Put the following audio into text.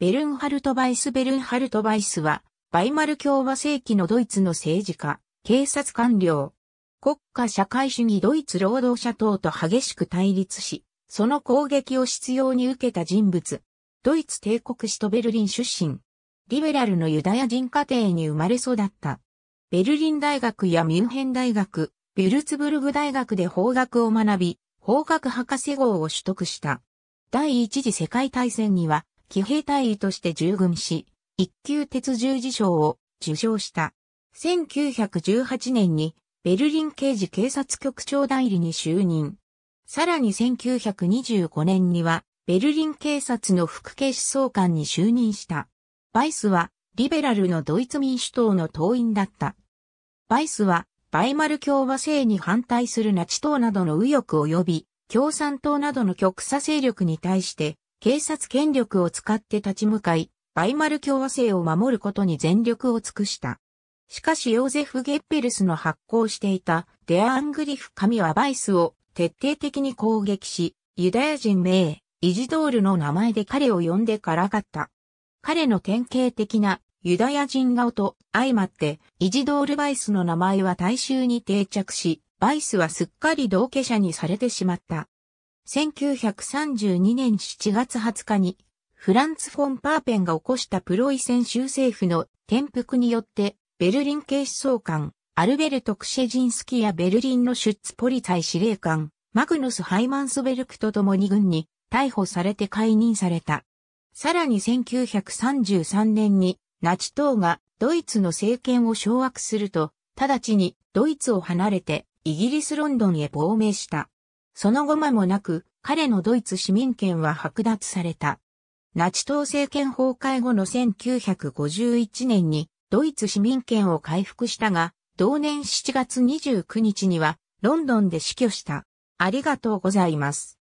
ベルンハルト・バイス・ベルンハルト・バイスは、バイマル共和世紀のドイツの政治家、警察官僚、国家社会主義ドイツ労働者党と激しく対立し、その攻撃を執拗に受けた人物、ドイツ帝国首都ベルリン出身、リベラルのユダヤ人家庭に生まれ育った。ベルリン大学やミュンヘン大学、ビュルツブルグ大学で法学を学び、法学博士号を取得した。第一次世界大戦には騎兵隊医として従軍し、一級鉄十字賞を受賞した。1918年にベルリン刑事警察局長代理に就任。さらに1925年にはベルリン警察の副警視総監に就任した。バイスはリベラルのドイツ民主党の党員だった。バイスはバイマル共和制に反対するナチ党などの右翼及び共産党などの極左勢力に対して警察権力を使って立ち向かい、バイマル共和制を守ることに全力を尽くした。しかしヨーゼフ・ゲッペルスの発行していたデア・アングリフ紙はバイスを徹底的に攻撃し、ユダヤ人名、イジドールの名前で彼を呼んでからかった。彼の典型的なユダヤ人顔と相まって、イジドール・バイスの名前は大衆に定着し、バイスはすっかり同化者にされてしまった。1932年7月20日に、フランツ・フォン・パーペンが起こしたプロイセン州政府の転覆によって、ベルリン警視総監、アルベルト・クシェジンスキやベルリンのシュッツ・ポリタイ司令官、マグノス・ハイマンスベルクと共に軍に逮捕されて解任された。さらに1933年にナチ党がドイツの政権を掌握すると、直ちにドイツを離れてイギリス・ロンドンへ亡命した。その後間もなく、彼のドイツ市民権は剥奪された。ナチ党政権崩壊後の1951年にドイツ市民権を回復したが、同年7月29日にはロンドンで死去した。ありがとうございます。